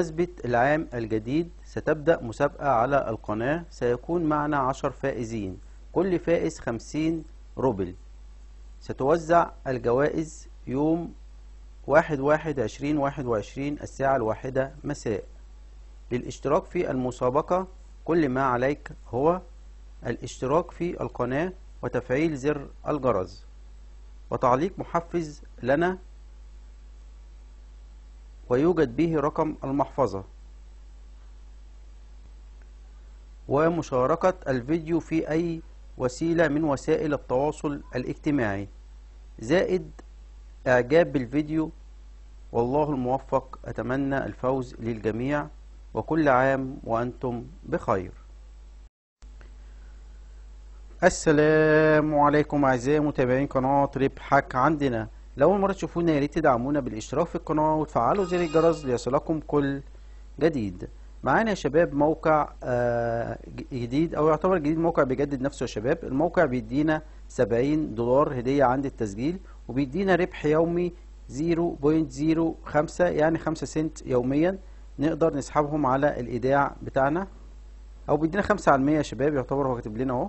بمناسبة العام الجديد ستبدأ مسابقة على القناة سيكون معنا عشر فائزين كل فائز خمسين روبل ستوزع الجوائز يوم واحد واحد عشرين واحد وعشرين الساعة الواحدة مساء للاشتراك في المسابقة كل ما عليك هو الاشتراك في القناة وتفعيل زر الجرس وتعليق محفز لنا ويوجد به رقم المحفظة ومشاركة الفيديو في أي وسيلة من وسائل التواصل الاجتماعي زائد إعجاب بالفيديو والله الموفق أتمنى الفوز للجميع وكل عام وأنتم بخير السلام عليكم أعزائي متابعين قناة ربحك عندنا لو مرة تشوفونا يا ريت تدعمونا بالاشتراك في القناة وتفعلوا زر الجرس ليصلكم كل جديد معانا يا شباب موقع آه، جديد او يعتبر جديد موقع بيجدد نفسه يا شباب الموقع بيدينا 70 دولار هدية عند التسجيل وبيدينا ربح يومي 0.05 يعني 5 سنت يوميا نقدر نسحبهم على الايداع بتاعنا او بيدينا 5 على المية يا شباب يعتبر هو كاتب لنا اهو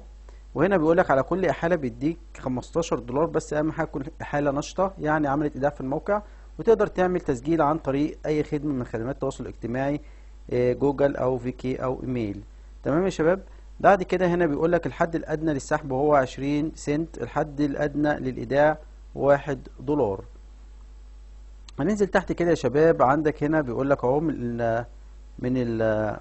وهنا بيقول لك على كل احاله بيديك 15 دولار بس اهم حاجه تكون احاله نشطه يعني عملت ايداع في الموقع وتقدر تعمل تسجيل عن طريق اي خدمه من خدمات التواصل الاجتماعي آه، جوجل او فيكي او ايميل تمام يا شباب بعد كده هنا بيقول لك الحد الادنى للسحب هو 20 سنت الحد الادنى للايداع 1 دولار هننزل تحت كده يا شباب عندك هنا بيقول لك اهو من ال من ال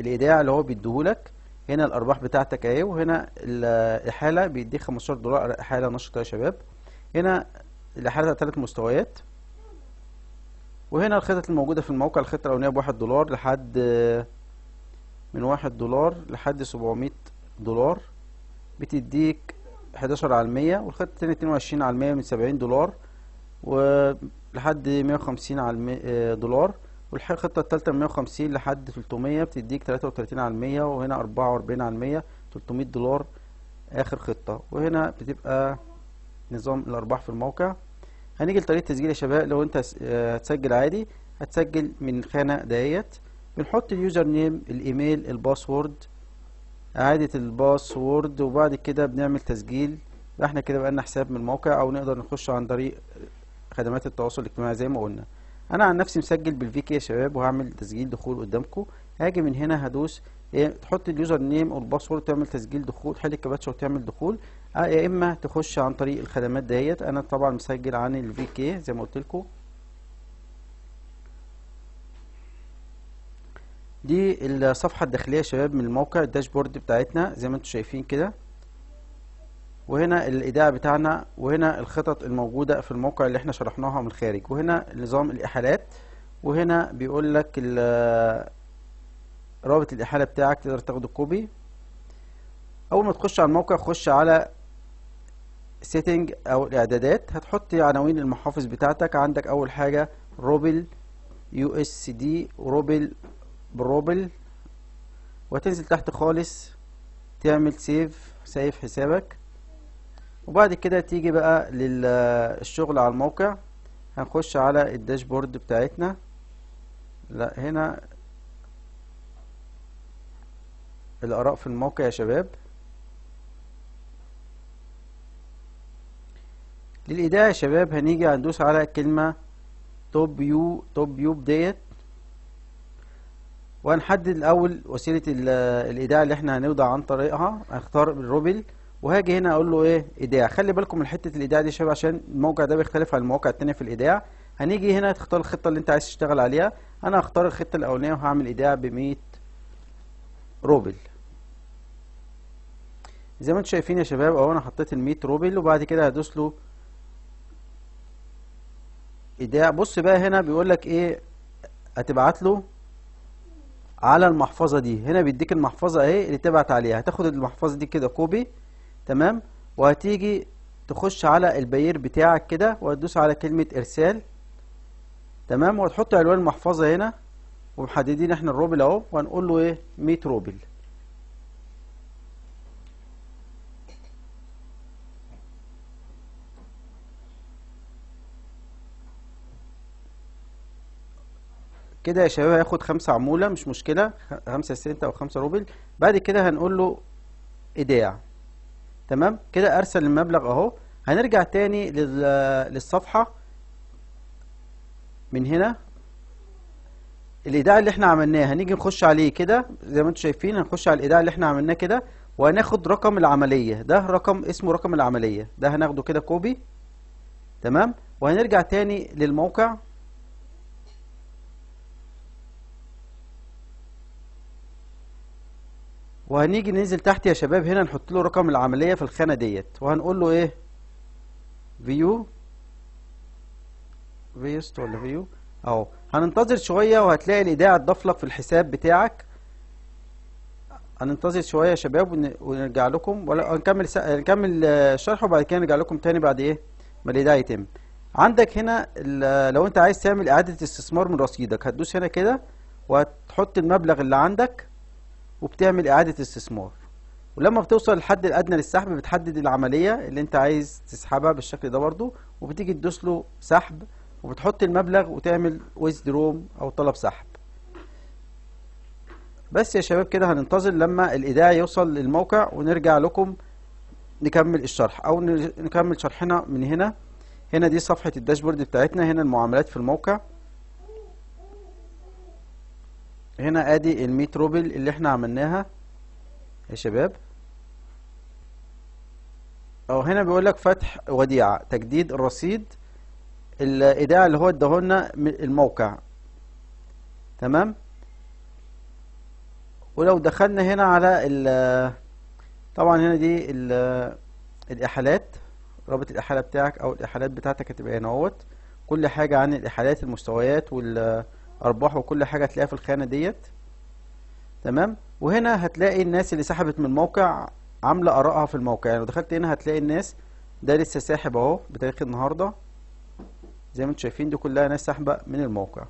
الايداع اللي هو بيديهولك هنا الارباح بتاعتك اهي وهنا الاحاله بيديك 15 دولار احاله نشطه يا شباب هنا الاحاله ثلاث مستويات وهنا الخطط الموجوده في الموقع الخطه الاولانيه 1 دولار لحد من 1 دولار لحد 700 دولار بتديك 11 على المية والخطة الثانيه 22 على المية من 70 دولار ولحد 150 على آه، دولار والحقيقة الخطة التالتة من 150 لحد 300 بتديك 33 على المية وهنا 44 على المية 300 دولار آخر خطة وهنا بتبقى نظام الأرباح في الموقع هنيجي لطريقة التسجيل يا شباب لو أنت آه، هتسجل عادي هتسجل من الخانة ديت بنحط اليوزر نيم الإيميل الباسورد إعادة الباسورد وبعد كده بنعمل تسجيل احنا كده بقالنا حساب من الموقع أو نقدر نخش عن طريق خدمات التواصل الاجتماعي زي ما قلنا انا عن نفسي مسجل بالفي كي يا شباب وهعمل تسجيل دخول قدامكم هاجي من هنا هدوس إيه تحط اليوزر نيم والباسورد تعمل تسجيل دخول تحل الكباتشا وتعمل دخول آه يا اما تخش عن طريق الخدمات ديت انا طبعا مسجل عن كي زي ما قلت لكم دي الصفحه الداخليه يا شباب من الموقع الداشبورد بتاعتنا زي ما انتم شايفين كده وهنا الإيداع بتاعنا وهنا الخطط الموجودة في الموقع اللي احنا شرحناها من الخارج وهنا نظام الإحالات وهنا بيقول لك رابط الإحالة بتاعك تقدر تاخده كوبي أول ما تخش على الموقع خش على سيتنج أو الإعدادات هتحط عناوين المحافظ بتاعتك عندك أول حاجة روبل يو اس دي روبل بروبل وتنزل تحت خالص تعمل سيف سيف حسابك وبعد كده تيجي بقى للشغل على الموقع هنخش على الداشبورد بتاعتنا لا هنا الآراء في الموقع يا شباب للإيداع يا شباب هنيجي هندوس على كلمة توب يو توب يو ديت وهنحدد الأول وسيلة الإيداع اللي احنا هنوضع عن طريقها هنختار الروبل وهاجي هنا اقول له ايه ايداع خلي بالكم من حته الايداع دي شباب عشان الموقع ده بيختلف عن المواقع الثانيه في الايداع هنيجي هنا تختار الخطه اللي انت عايز تشتغل عليها انا هختار الخطه الاولانيه وهعمل ايداع ب 100 روبل زي ما انتم شايفين يا شباب اهو انا حطيت ال 100 روبل وبعد كده هدوس له ايداع بص بقى هنا بيقول لك ايه هتبعت له على المحفظه دي هنا بيديك المحفظه اهي اللي تبعت عليها هتاخد المحفظه دي كده كوبي تمام وهتيجي تخش على البير بتاعك كده وهتدوس على كلمة ارسال تمام وهتحط عنوان المحفظة هنا ومحددين احنا الروبل اهو وهنقول له ايه 100 روبل كده يا شباب هياخد خمسة عمولة مش مشكلة خمسة سنت أو خمسة روبل بعد كده هنقول له إيداع تمام كده ارسل المبلغ اهو هنرجع تاني للصفحة من هنا الايداع اللي احنا عملناه هنيجي نخش عليه كده زي ما انتم شايفين هنخش على الايداع اللي احنا عملناه كده وهناخد رقم العملية ده رقم اسمه رقم العملية ده هناخده كده كوبي تمام وهنرجع تاني للموقع وهنيجي ننزل تحت يا شباب هنا نحط له رقم العملية في الخانة ديت وهنقول له ايه فيو فيست ولا فيو اهو هننتظر شوية وهتلاقي الايداع اتضاف لك في الحساب بتاعك هننتظر شوية يا شباب ونرجع لكم ولا نكمل سا... نكمل الشرح وبعد كده نرجع لكم تاني بعد ايه ما الايداع يتم عندك هنا لو انت عايز تعمل اعادة استثمار من رصيدك هتدوس هنا كده وهتحط المبلغ اللي عندك وبتعمل اعادة استثمار ولما بتوصل للحد الادنى للسحب بتحدد العملية اللي انت عايز تسحبها بالشكل ده برضو وبتيجي تدوس له سحب وبتحط المبلغ وتعمل ويزدروم او طلب سحب بس يا شباب كده هننتظر لما الايداع يوصل للموقع ونرجع لكم نكمل الشرح او نكمل شرحنا من هنا هنا دي صفحة الداشبورد بتاعتنا هنا المعاملات في الموقع هنا ادي ال 100 روبل اللي احنا عملناها يا شباب او هنا بيقول لك فتح وديعة تجديد الرصيد الايداع اللي هو اداه لنا الموقع تمام ولو دخلنا هنا على ال طبعا هنا دي ال الاحالات رابط الاحاله بتاعك او الاحالات بتاعتك هتبقى هنا اهوت كل حاجه عن الاحالات المستويات وال أرباح وكل حاجة هتلاقيها في الخانة ديت تمام وهنا هتلاقي الناس اللي سحبت من الموقع عاملة آرائها في الموقع يعني لو دخلت هنا هتلاقي الناس ده لسه ساحب اهو بتاريخ النهاردة زي ما انتم شايفين دي كلها ناس ساحبة من الموقع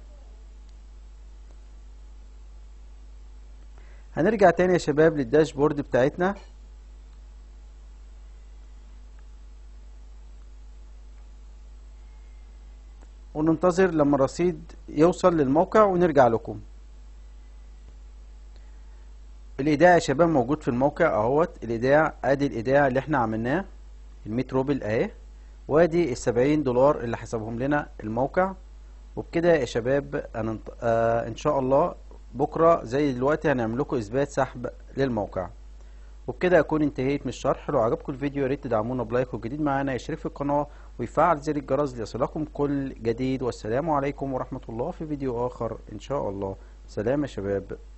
هنرجع تاني يا شباب للداشبورد بتاعتنا وننتظر لما الرصيد يوصل للموقع ونرجع لكم الايداع يا شباب موجود في الموقع اهوت الايداع ادي الايداع اللي احنا عملناه ال100 روبل اهي وادي ال دولار اللي حسبهم لنا الموقع وبكده يا شباب أنا آه ان شاء الله بكره زي دلوقتي هنعمل لكم اثبات سحب للموقع وبكده اكون انتهيت من الشرح لو عجبكم الفيديو يا ريت تدعمونا بلايك وجديد معانا يشترك في القناه ويفعل زر الجرس ليصلكم كل جديد والسلام عليكم ورحمه الله في فيديو اخر ان شاء الله سلام يا شباب